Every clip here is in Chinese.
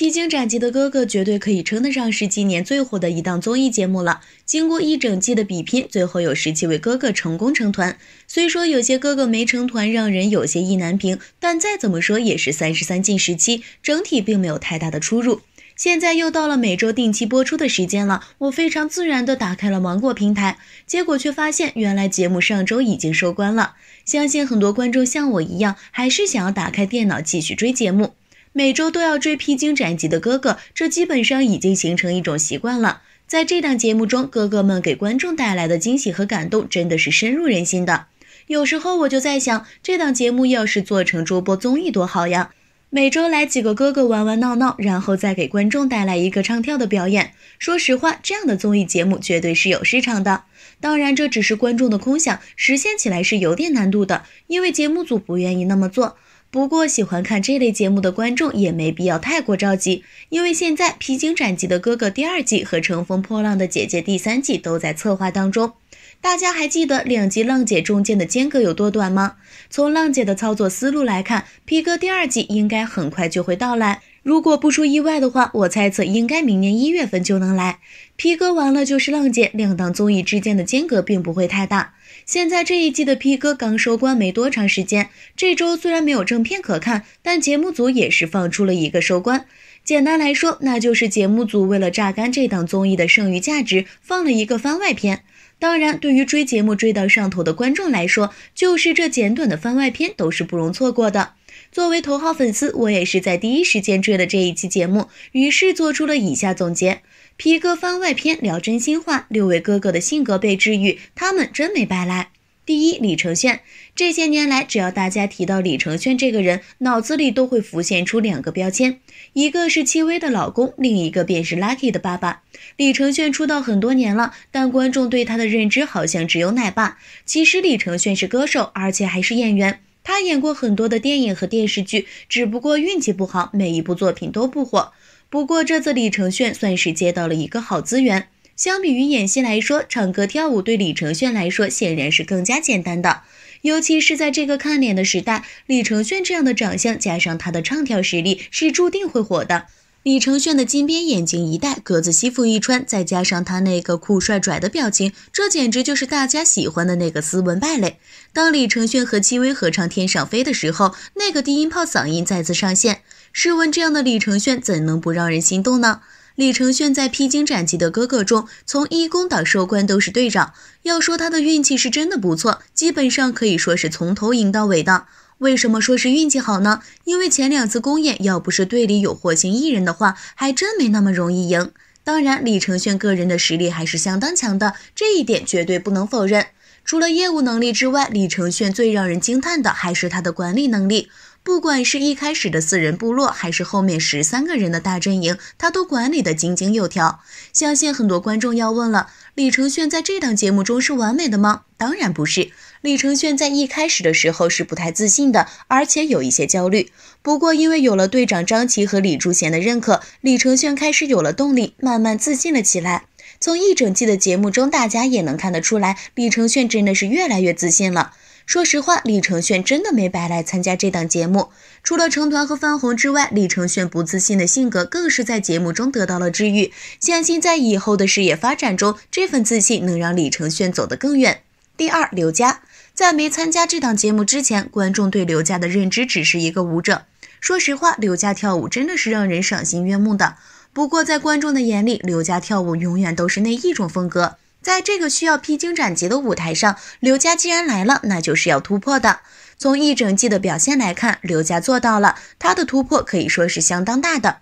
披荆斩棘的哥哥绝对可以称得上是今年最火的一档综艺节目了。经过一整季的比拼，最后有十七位哥哥成功成团。虽说有些哥哥没成团，让人有些意难平，但再怎么说也是三十三进十七，整体并没有太大的出入。现在又到了每周定期播出的时间了，我非常自然地打开了芒果平台，结果却发现原来节目上周已经收官了。相信很多观众像我一样，还是想要打开电脑继续追节目。每周都要追披荆斩棘的哥哥，这基本上已经形成一种习惯了。在这档节目中，哥哥们给观众带来的惊喜和感动，真的是深入人心的。有时候我就在想，这档节目要是做成周播综艺多好呀！每周来几个哥哥玩玩闹闹，然后再给观众带来一个唱跳的表演。说实话，这样的综艺节目绝对是有市场的。当然，这只是观众的空想，实现起来是有点难度的，因为节目组不愿意那么做。不过，喜欢看这类节目的观众也没必要太过着急，因为现在披荆斩棘的哥哥第二季和乘风破浪的姐姐第三季都在策划当中。大家还记得两季浪姐中间的间隔有多短吗？从浪姐的操作思路来看，披哥第二季应该很快就会到来。如果不出意外的话，我猜测应该明年一月份就能来。P 哥完了就是浪姐，两档综艺之间的间隔并不会太大。现在这一季的 P 哥刚收官没多长时间，这周虽然没有正片可看，但节目组也是放出了一个收官。简单来说，那就是节目组为了榨干这档综艺的剩余价值，放了一个番外篇。当然，对于追节目追到上头的观众来说，就是这简短的番外篇都是不容错过的。作为头号粉丝，我也是在第一时间追了这一期节目，于是做出了以下总结：皮哥番外篇聊真心话，六位哥哥的性格被治愈，他们真没白来。第一，李承铉。这些年来，只要大家提到李承铉这个人，脑子里都会浮现出两个标签，一个是戚薇的老公，另一个便是 Lucky 的爸爸。李承铉出道很多年了，但观众对他的认知好像只有奶爸。其实李承铉是歌手，而且还是演员。他演过很多的电影和电视剧，只不过运气不好，每一部作品都不火。不过这次李承铉算是接到了一个好资源。相比于演戏来说，唱歌跳舞对李承铉来说显然是更加简单的。尤其是在这个看脸的时代，李承铉这样的长相加上他的唱跳实力，是注定会火的。李承铉的金边眼镜一戴，格子西服一穿，再加上他那个酷帅拽的表情，这简直就是大家喜欢的那个斯文败类。当李承铉和戚薇合唱《天上飞》的时候，那个低音炮嗓音再次上线，试问这样的李承铉怎能不让人心动呢？李承铉在《披荆斩棘的哥哥》中，从一公到收官都是队长。要说他的运气是真的不错，基本上可以说是从头赢到尾的。为什么说是运气好呢？因为前两次公演，要不是队里有火星艺人的话，还真没那么容易赢。当然，李承铉个人的实力还是相当强的，这一点绝对不能否认。除了业务能力之外，李承铉最让人惊叹的还是他的管理能力。不管是一开始的四人部落，还是后面十三个人的大阵营，他都管理的井井有条。相信很多观众要问了，李承铉在这档节目中是完美的吗？当然不是。李承铉在一开始的时候是不太自信的，而且有一些焦虑。不过因为有了队长张琪和李柱贤的认可，李承铉开始有了动力，慢慢自信了起来。从一整季的节目中，大家也能看得出来，李承铉真的是越来越自信了。说实话，李承铉真的没白来参加这档节目。除了成团和翻红之外，李承铉不自信的性格更是在节目中得到了治愈。相信在以后的事业发展中，这份自信能让李承铉走得更远。第二，刘佳在没参加这档节目之前，观众对刘佳的认知只是一个舞者。说实话，刘佳跳舞真的是让人赏心悦目的。不过，在观众的眼里，刘佳跳舞永远都是那一种风格。在这个需要披荆斩棘的舞台上，刘佳既然来了，那就是要突破的。从一整季的表现来看，刘佳做到了，她的突破可以说是相当大的。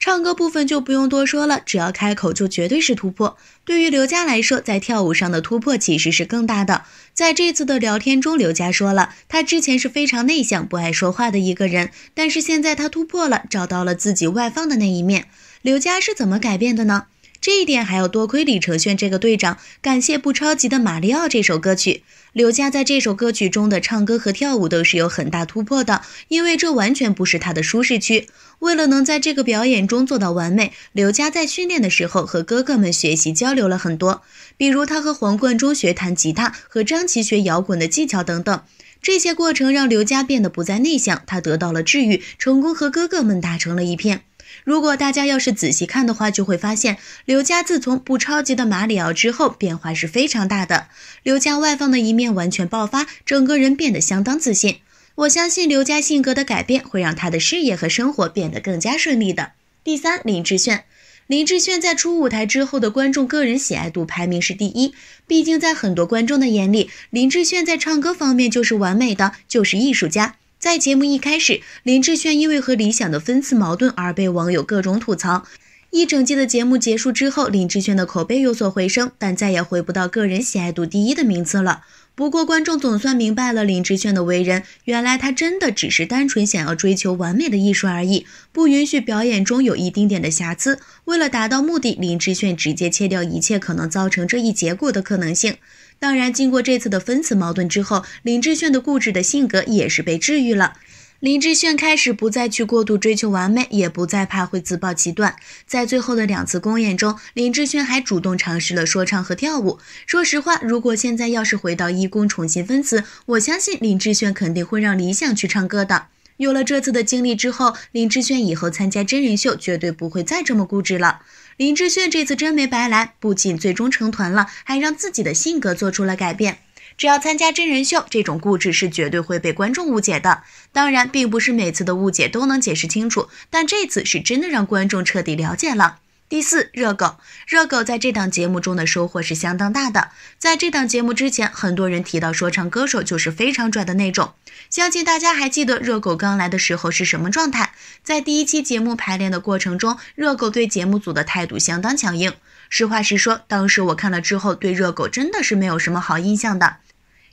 唱歌部分就不用多说了，只要开口就绝对是突破。对于刘佳来说，在跳舞上的突破其实是更大的。在这次的聊天中，刘佳说了，她之前是非常内向、不爱说话的一个人，但是现在她突破了，找到了自己外放的那一面。刘佳是怎么改变的呢？这一点还要多亏李承铉这个队长。感谢不超级的马里奥这首歌曲，刘佳在这首歌曲中的唱歌和跳舞都是有很大突破的，因为这完全不是他的舒适区。为了能在这个表演中做到完美，刘佳在训练的时候和哥哥们学习交流了很多，比如他和皇冠中学弹吉他，和张琪学摇滚的技巧等等。这些过程让刘佳变得不再内向，他得到了治愈，成功和哥哥们打成了一片。如果大家要是仔细看的话，就会发现刘佳自从不超级的马里奥之后，变化是非常大的。刘佳外放的一面完全爆发，整个人变得相当自信。我相信刘佳性格的改变会让他的事业和生活变得更加顺利的。第三，林志炫，林志炫在出舞台之后的观众个人喜爱度排名是第一，毕竟在很多观众的眼里，林志炫在唱歌方面就是完美的，就是艺术家。在节目一开始，林志炫因为和李响的分次矛盾而被网友各种吐槽。一整季的节目结束之后，林志炫的口碑有所回升，但再也回不到个人喜爱度第一的名次了。不过，观众总算明白了林志炫的为人，原来他真的只是单纯想要追求完美的艺术而已，不允许表演中有一丁点的瑕疵。为了达到目的，林志炫直接切掉一切可能造成这一结果的可能性。当然，经过这次的分词矛盾之后，林志炫的固执的性格也是被治愈了。林志炫开始不再去过度追求完美，也不再怕会自暴其短。在最后的两次公演中，林志炫还主动尝试了说唱和跳舞。说实话，如果现在要是回到一公重新分词，我相信林志炫肯定会让李响去唱歌的。有了这次的经历之后，林志炫以后参加真人秀绝对不会再这么固执了。林志炫这次真没白来，不仅最终成团了，还让自己的性格做出了改变。只要参加真人秀，这种固执是绝对会被观众误解的。当然，并不是每次的误解都能解释清楚，但这次是真的让观众彻底了解了。第四，热狗。热狗在这档节目中的收获是相当大的。在这档节目之前，很多人提到说唱歌手就是非常拽的那种。相信大家还记得热狗刚来的时候是什么状态？在第一期节目排练的过程中，热狗对节目组的态度相当强硬。实话实说，当时我看了之后，对热狗真的是没有什么好印象的。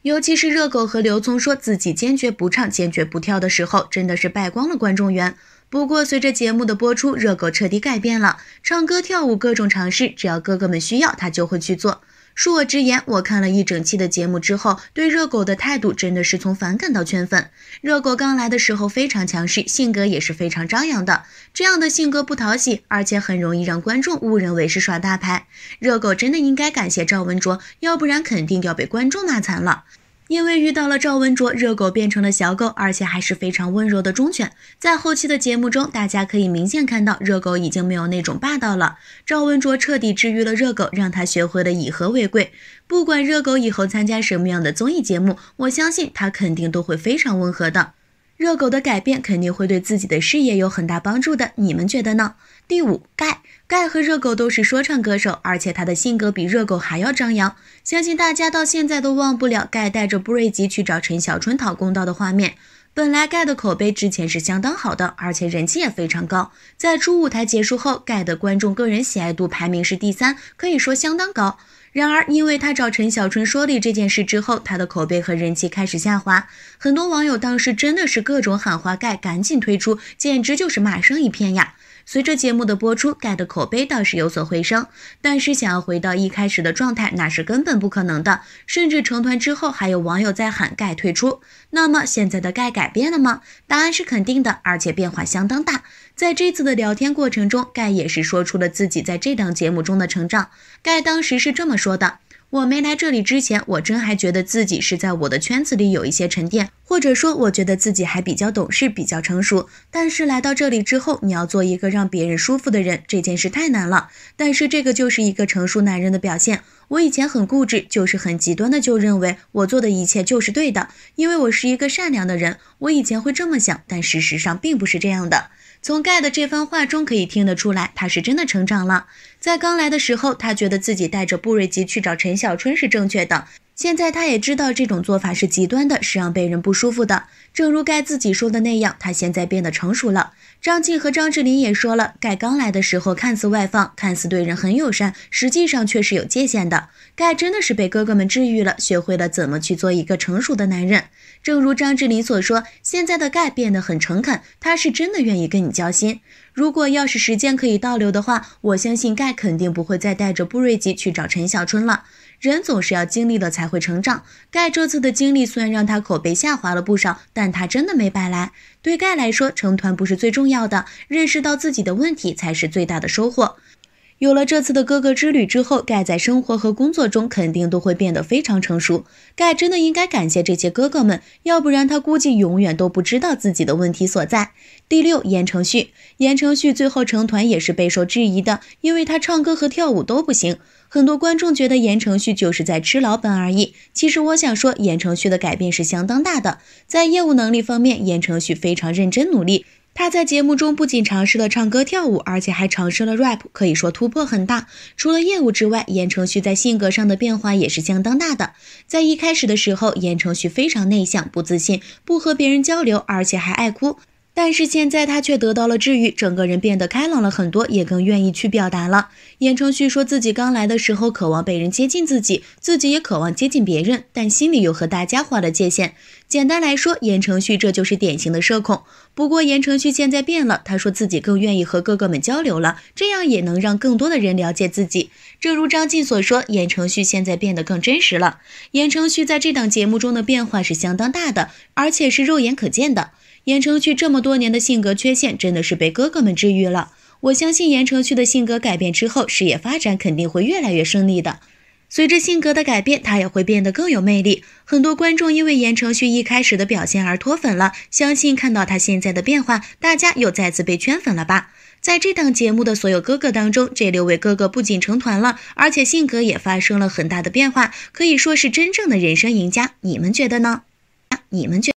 尤其是热狗和刘聪说自己坚决不唱、坚决不跳的时候，真的是败光了观众缘。不过，随着节目的播出，热狗彻底改变了。唱歌、跳舞，各种尝试，只要哥哥们需要，他就会去做。恕我直言，我看了一整期的节目之后，对热狗的态度真的是从反感到圈粉。热狗刚来的时候非常强势，性格也是非常张扬的。这样的性格不讨喜，而且很容易让观众误认为是耍大牌。热狗真的应该感谢赵文卓，要不然肯定要被观众骂惨了。因为遇到了赵文卓，热狗变成了小狗，而且还是非常温柔的忠犬。在后期的节目中，大家可以明显看到热狗已经没有那种霸道了。赵文卓彻底治愈了热狗，让他学会了以和为贵。不管热狗以后参加什么样的综艺节目，我相信他肯定都会非常温和的。热狗的改变肯定会对自己的事业有很大帮助的，你们觉得呢？第五，盖盖和热狗都是说唱歌手，而且他的性格比热狗还要张扬。相信大家到现在都忘不了盖带着布瑞吉去找陈小春讨公道的画面。本来盖的口碑之前是相当好的，而且人气也非常高。在初舞台结束后，盖的观众个人喜爱度排名是第三，可以说相当高。然而，因为他找陈小春说理这件事之后，他的口碑和人气开始下滑。很多网友当时真的是各种喊话盖赶紧退出，简直就是骂声一片呀。随着节目的播出，盖的口碑倒是有所回升，但是想要回到一开始的状态，那是根本不可能的。甚至成团之后，还有网友在喊盖退出。那么现在的盖改变了吗？答案是肯定的，而且变化相当大。在这次的聊天过程中，盖也是说出了自己在这档节目中的成长。盖当时是这么说的：“我没来这里之前，我真还觉得自己是在我的圈子里有一些沉淀。”或者说，我觉得自己还比较懂事，比较成熟。但是来到这里之后，你要做一个让别人舒服的人，这件事太难了。但是这个就是一个成熟男人的表现。我以前很固执，就是很极端的，就认为我做的一切就是对的，因为我是一个善良的人。我以前会这么想，但事实上并不是这样的。从盖的这番话中可以听得出来，他是真的成长了。在刚来的时候，他觉得自己带着布瑞吉去找陈小春是正确的。现在他也知道这种做法是极端的，是让被人不舒服的。正如盖自己说的那样，他现在变得成熟了。张晋和张智霖也说了，盖刚来的时候看似外放，看似对人很友善，实际上却是有界限的。盖真的是被哥哥们治愈了，学会了怎么去做一个成熟的男人。正如张智霖所说，现在的盖变得很诚恳，他是真的愿意跟你交心。如果要是时间可以倒流的话，我相信盖肯定不会再带着布瑞吉去找陈小春了。人总是要经历了才会成长。盖这次的经历虽然让他口碑下滑了不少，但他真的没白来。对盖来说，成团不是最重要的，认识到自己的问题才是最大的收获。有了这次的哥哥之旅之后，盖在生活和工作中肯定都会变得非常成熟。盖真的应该感谢这些哥哥们，要不然他估计永远都不知道自己的问题所在。第六，言承旭，言承旭最后成团也是备受质疑的，因为他唱歌和跳舞都不行。很多观众觉得言承旭就是在吃老本而已。其实我想说，言承旭的改变是相当大的，在业务能力方面，言承旭非常认真努力。他在节目中不仅尝试了唱歌、跳舞，而且还尝试了 rap，可以说突破很大。除了业务之外，言承旭在性格上的变化也是相当大的。在一开始的时候，言承旭非常内向、不自信、不和别人交流，而且还爱哭。但是现在他却得到了治愈，整个人变得开朗了很多，也更愿意去表达了。言承旭说自己刚来的时候渴望被人接近自己，自己也渴望接近别人，但心里又和大家划了界限。简单来说，言承旭这就是典型的社恐。不过言承旭现在变了，他说自己更愿意和哥哥们交流了，这样也能让更多的人了解自己。正如张晋所说，言承旭现在变得更真实了。言承旭在这档节目中的变化是相当大的，而且是肉眼可见的。言承旭这么多年的性格缺陷真的是被哥哥们治愈了，我相信言承旭的性格改变之后，事业发展肯定会越来越顺利的。随着性格的改变，他也会变得更有魅力。很多观众因为言承旭一开始的表现而脱粉了，相信看到他现在的变化，大家又再次被圈粉了吧？在这档节目的所有哥哥当中，这六位哥哥不仅成团了，而且性格也发生了很大的变化，可以说是真正的人生赢家。你们觉得呢？你们觉？